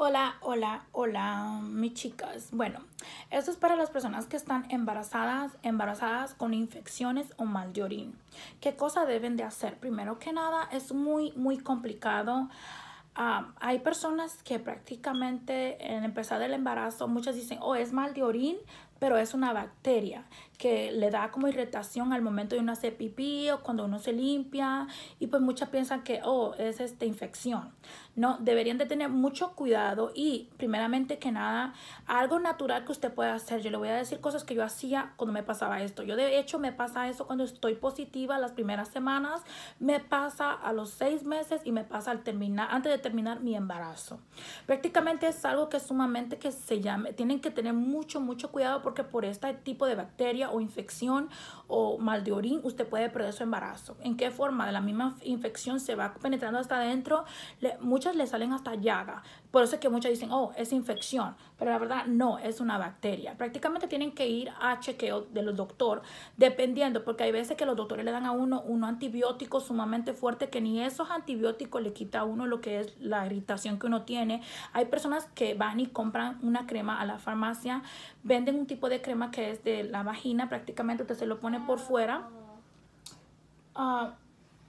Hola, hola, hola, mi chicas. Bueno, esto es para las personas que están embarazadas, embarazadas con infecciones o mal de orín. ¿Qué cosa deben de hacer? Primero que nada, es muy, muy complicado. Ah, hay personas que prácticamente en empezar el embarazo, muchas dicen, oh, es mal de orín, pero es una bacteria que le da como irritación al momento de uno hacer pipí o cuando uno se limpia y pues muchas piensan que oh es esta infección no deberían de tener mucho cuidado y primeramente que nada algo natural que usted pueda hacer yo le voy a decir cosas que yo hacía cuando me pasaba esto yo de hecho me pasa eso cuando estoy positiva las primeras semanas me pasa a los seis meses y me pasa al terminar antes de terminar mi embarazo prácticamente es algo que sumamente que se llame tienen que tener mucho mucho cuidado porque por este tipo de bacteria o infección o mal de orín usted puede perder su embarazo. ¿En qué forma? De la misma infección se va penetrando hasta adentro, muchas le salen hasta llaga. Por eso es que muchas dicen, oh, es infección, pero la verdad no, es una bacteria. Prácticamente tienen que ir a chequeo de los doctor, dependiendo, porque hay veces que los doctores le dan a uno un antibiótico sumamente fuerte que ni esos antibióticos le quita a uno lo que es la irritación que uno tiene. Hay personas que van y compran una crema a la farmacia, venden un tipo tipo de crema que es de la vagina prácticamente, usted se lo pone por fuera. Ah. Ah,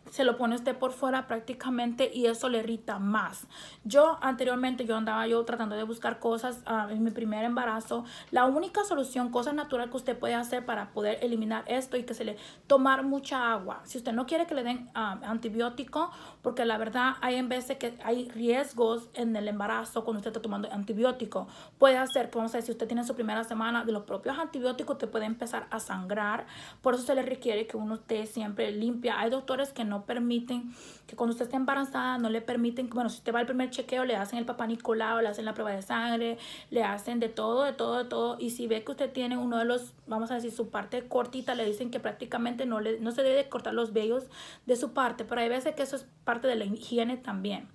se lo pone usted por fuera prácticamente y eso le irrita más. Yo anteriormente yo andaba yo tratando de buscar cosas ah, en mi primer embarazo. La única solución, cosa natural que usted puede hacer para poder eliminar esto y que se le tomar mucha agua. Si usted no quiere que le den ah, antibiótico, porque la verdad hay en veces que hay riesgos en el embarazo cuando usted está tomando antibiótico. Puede hacer, pues, vamos a decir, si usted tiene su primera semana de los propios antibióticos, te puede empezar a sangrar. Por eso se le requiere que uno esté siempre limpia. Hay doctores que no permiten, que cuando usted esté embarazada no le permiten, bueno, si usted va al primer chequeo le hacen el papá Nicolau, le hacen la prueba de sangre, le hacen de todo, de todo, de todo, y si ve que usted tiene uno de los, vamos a decir, su parte cortita, le dicen que prácticamente no, le, no se debe cortar los vellos de su parte, pero hay veces que eso es parte de la higiene también.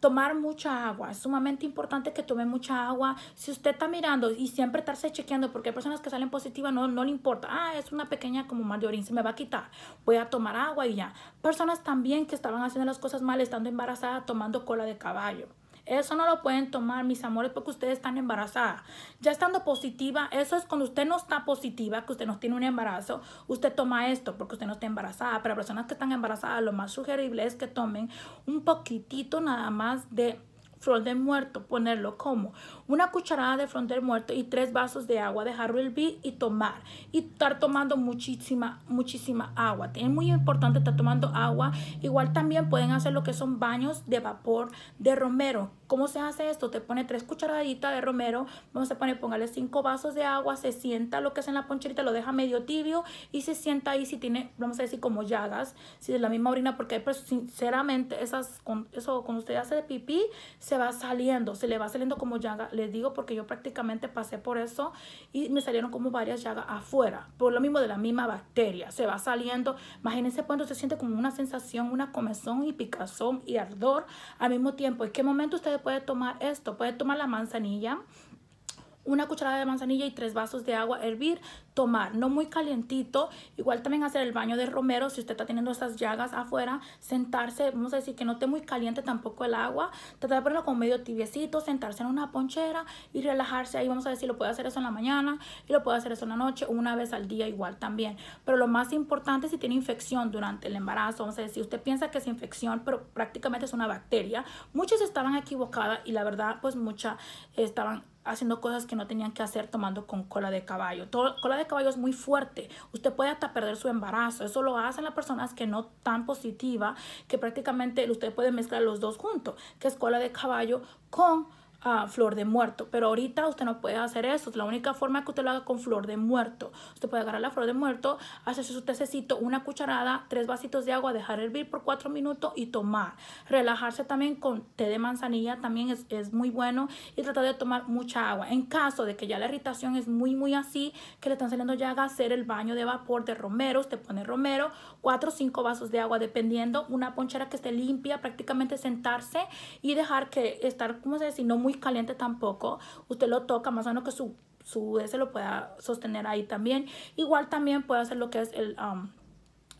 Tomar mucha agua, es sumamente importante que tome mucha agua. Si usted está mirando y siempre estarse chequeando, porque hay personas que salen positivas, no, no le importa, ah, es una pequeña como mal de se me va a quitar, voy a tomar agua y ya personas también que estaban haciendo las cosas mal estando embarazada, tomando cola de caballo. Eso no lo pueden tomar, mis amores, porque ustedes están embarazadas. Ya estando positiva, eso es cuando usted no está positiva, que usted no tiene un embarazo, usted toma esto porque usted no está embarazada. Pero personas que están embarazadas, lo más sugerible es que tomen un poquitito nada más de Fronter muerto, ponerlo como una cucharada de fronter muerto y tres vasos de agua, de dejarlo B y tomar. Y estar tomando muchísima, muchísima agua. Es muy importante estar tomando agua. Igual también pueden hacer lo que son baños de vapor de romero. ¿Cómo se hace esto? Te pone tres cucharaditas de romero, vamos a poner, póngale cinco vasos de agua, se sienta lo que es en la poncherita, lo deja medio tibio y se sienta ahí si tiene, vamos a decir, como llagas, si es la misma orina, porque pues, sinceramente esas, con, eso cuando usted hace de pipí, se va saliendo, se le va saliendo como llaga. Les digo porque yo prácticamente pasé por eso y me salieron como varias llagas afuera, por lo mismo de la misma bacteria. Se va saliendo. Imagínense cuando se siente como una sensación, una comezón y picazón y ardor al mismo tiempo. ¿En qué momento ustedes pueden tomar esto? Pueden tomar la manzanilla una cucharada de manzanilla y tres vasos de agua hervir, tomar, no muy calientito, igual también hacer el baño de romero si usted está teniendo estas llagas afuera, sentarse, vamos a decir que no esté muy caliente tampoco el agua, tratar de ponerlo con medio tibiecito, sentarse en una ponchera y relajarse ahí, vamos a decir, lo puede hacer eso en la mañana y lo puede hacer eso en la noche, una vez al día igual también, pero lo más importante si tiene infección durante el embarazo, vamos a decir, usted piensa que es infección, pero prácticamente es una bacteria, muchas estaban equivocadas y la verdad pues muchas estaban haciendo cosas que no tenían que hacer tomando con cola de caballo. Todo, cola de caballo es muy fuerte. Usted puede hasta perder su embarazo. Eso lo hacen las personas que no tan positiva, que prácticamente usted puede mezclar los dos juntos, que es cola de caballo con flor de muerto. Pero ahorita usted no puede hacer eso. La única forma que usted lo haga con flor de muerto. Usted puede agarrar la flor de muerto, hacerse su tececito, una cucharada, tres vasitos de agua, dejar hervir por cuatro minutos y tomar. Relajarse también con té de manzanilla también es, muy bueno y tratar de tomar mucha agua. En caso de que ya la irritación es muy, muy así, que le están saliendo ya hacer el baño de vapor de romero. Usted pone romero, cuatro o cinco vasos de agua, dependiendo, una ponchera que esté limpia, prácticamente sentarse y dejar que estar, como se dice? No muy caliente tampoco. Usted lo toca más o menos que su, su se lo pueda sostener ahí también. Igual también puede hacer lo que es el... Um,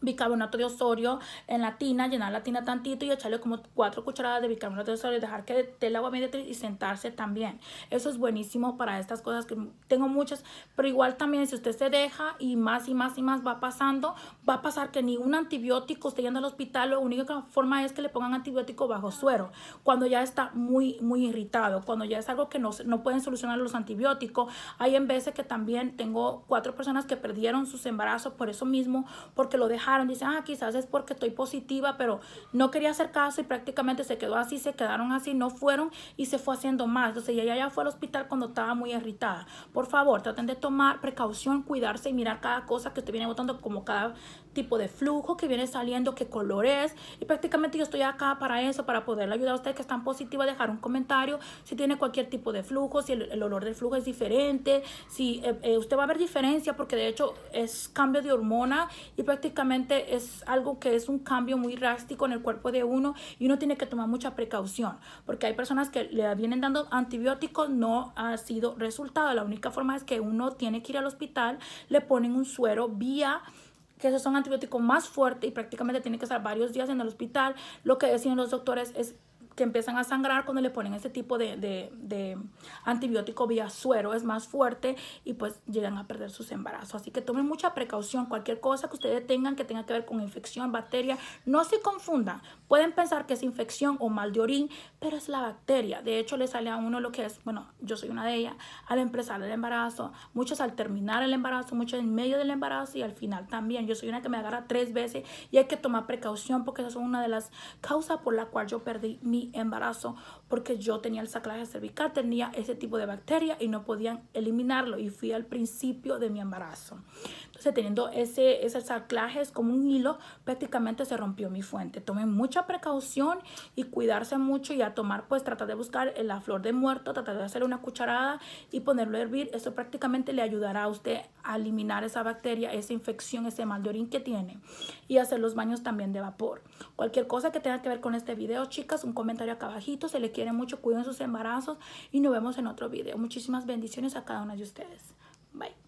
bicarbonato de osorio en la tina, llenar la tina tantito y echarle como cuatro cucharadas de bicarbonato de osorio, dejar que el agua media y sentarse también. Eso es buenísimo para estas cosas que tengo muchas, pero igual también si usted se deja y más y más y más va pasando, va a pasar que ni un antibiótico esté yendo al hospital, la única forma es que le pongan antibiótico bajo suero, cuando ya está muy, muy irritado, cuando ya es algo que no, no pueden solucionar los antibióticos. Hay en veces que también tengo cuatro personas que perdieron sus embarazos por eso mismo, porque lo dejan Dicen, ah, quizás es porque estoy positiva, pero no quería hacer caso y prácticamente se quedó así, se quedaron así, no fueron y se fue haciendo más. Entonces ella ya fue al hospital cuando estaba muy irritada. Por favor, traten de tomar precaución, cuidarse y mirar cada cosa que usted viene votando como cada tipo de flujo que viene saliendo, qué color es. Y prácticamente yo estoy acá para eso, para poderle ayudar a ustedes que están positivas, dejar un comentario si tiene cualquier tipo de flujo, si el, olor del flujo es diferente, si eh, eh, usted va a ver diferencia, porque de hecho es cambio de hormona y prácticamente es algo que es un cambio muy drástico en el cuerpo de uno y uno tiene que tomar mucha precaución, porque hay personas que le vienen dando antibióticos, no ha sido resultado. La única forma es que uno tiene que ir al hospital, le ponen un suero vía que esos son antibióticos más fuertes y prácticamente tiene que estar varios días en el hospital. Lo que decían los doctores es que empiezan a sangrar cuando le ponen ese tipo de, de, de, antibiótico vía suero, es más fuerte y pues llegan a perder sus embarazos. Así que tomen mucha precaución, cualquier cosa que ustedes tengan que tenga que ver con infección, bacteria, no se confundan, pueden pensar que es infección o mal de orín, pero es la bacteria. De hecho, le sale a uno lo que es, bueno, yo soy una de ellas, al empezar el embarazo, muchas al terminar el embarazo, muchas en medio del embarazo y al final también. Yo soy una que me agarra tres veces y hay que tomar precaución porque esa es una de las causas por la cual yo perdí mi embarazo porque yo tenía el saclaje cervical, tenía ese tipo de bacteria y no podían eliminarlo y fui al principio de mi embarazo. Entonces, teniendo ese, ese como un hilo, prácticamente se rompió mi fuente. Tomen mucha precaución y cuidarse mucho y a tomar, pues tratar de buscar eh, la flor de muerto, tratar de hacer una cucharada y ponerlo a hervir. Eso prácticamente le ayudará a usted a eliminar esa bacteria, esa infección, ese mal de orín que tiene y hacer los baños también de vapor. Cualquier cosa que tenga que ver con este video, chicas, un comentario acá abajito. Se le quiere mucho, cuiden sus embarazos y nos vemos en otro video. Muchísimas bendiciones a cada una de ustedes. Bye.